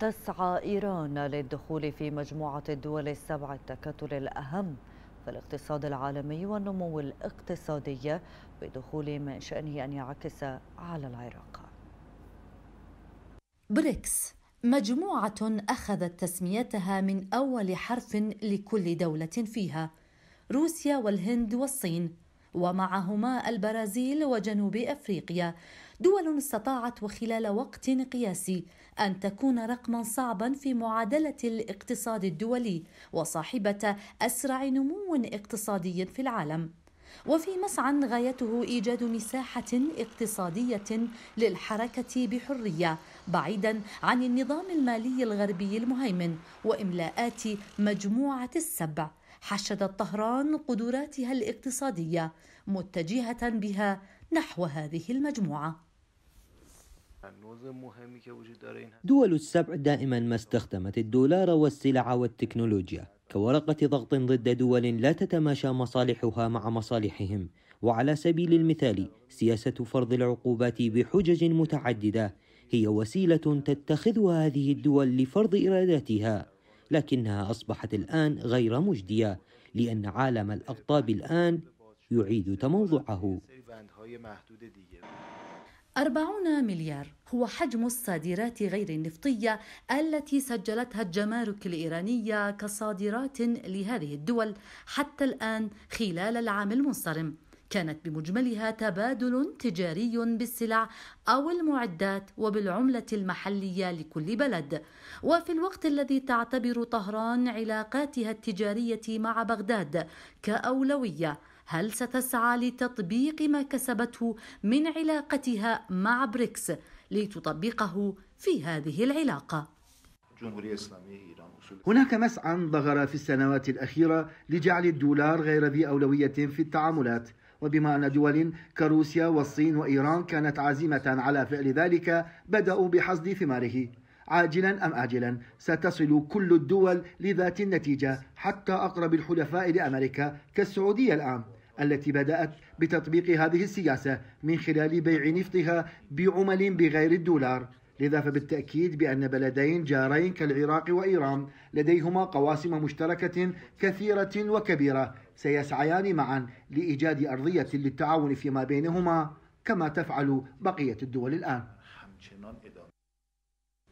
تسعى إيران للدخول في مجموعة الدول السبع التكتل الأهم في الاقتصاد العالمي والنمو الاقتصادي بدخول من شأنه أن يعكس على العراق بريكس مجموعة أخذت تسميتها من أول حرف لكل دولة فيها روسيا والهند والصين ومعهما البرازيل وجنوب افريقيا دول استطاعت وخلال وقت قياسي ان تكون رقما صعبا في معادله الاقتصاد الدولي وصاحبه اسرع نمو اقتصادي في العالم وفي مسعى غايته ايجاد مساحه اقتصاديه للحركه بحريه بعيدا عن النظام المالي الغربي المهيمن واملاءات مجموعه السبع حشدت طهران قدراتها الاقتصاديه متجهه بها نحو هذه المجموعه دول السبع دائما ما استخدمت الدولار والسلع والتكنولوجيا كورقة ضغط ضد دول لا تتماشى مصالحها مع مصالحهم وعلى سبيل المثال سياسة فرض العقوبات بحجج متعددة هي وسيلة تتخذها هذه الدول لفرض اراداتها لكنها أصبحت الآن غير مجدية لأن عالم الأقطاب الآن يعيد تموضعه 40 مليار هو حجم الصادرات غير النفطية التي سجلتها الجمارك الإيرانية كصادرات لهذه الدول حتى الآن خلال العام المنصرم كانت بمجملها تبادل تجاري بالسلع أو المعدات وبالعملة المحلية لكل بلد وفي الوقت الذي تعتبر طهران علاقاتها التجارية مع بغداد كأولوية هل ستسعى لتطبيق ما كسبته من علاقتها مع بريكس لتطبقه في هذه العلاقه هناك مسعى ظهر في السنوات الأخيرة لجعل الدولار غير ذي أولوية في التعاملات وبما أن دول كروسيا والصين وإيران كانت عازمة على فعل ذلك بدأوا بحصد ثماره عاجلا أم آجلا ستصل كل الدول لذات النتيجة حتى أقرب الحلفاء لأمريكا كالسعودية الآن التي بدأت بتطبيق هذه السياسة من خلال بيع نفطها بعمل بغير الدولار لذا فبالتأكيد بأن بلدين جارين كالعراق وإيران لديهما قواسم مشتركة كثيرة وكبيرة سيسعيان معا لإيجاد أرضية للتعاون فيما بينهما كما تفعل بقية الدول الآن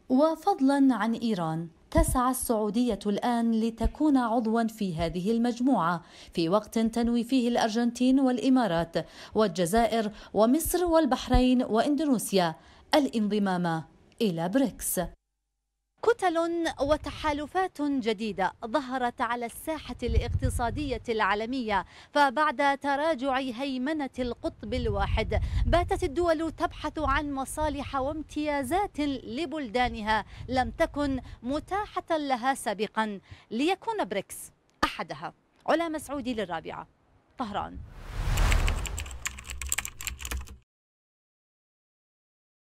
وفضلا عن إيران تسعى السعودية الآن لتكون عضوا في هذه المجموعة في وقت تنوي فيه الأرجنتين والإمارات والجزائر ومصر والبحرين وإندونيسيا الانضمام إلى بريكس كتل وتحالفات جديدة ظهرت على الساحة الاقتصادية العالمية فبعد تراجع هيمنة القطب الواحد باتت الدول تبحث عن مصالح وامتيازات لبلدانها لم تكن متاحة لها سابقا ليكون بريكس أحدها علا مسعودي للرابعة طهران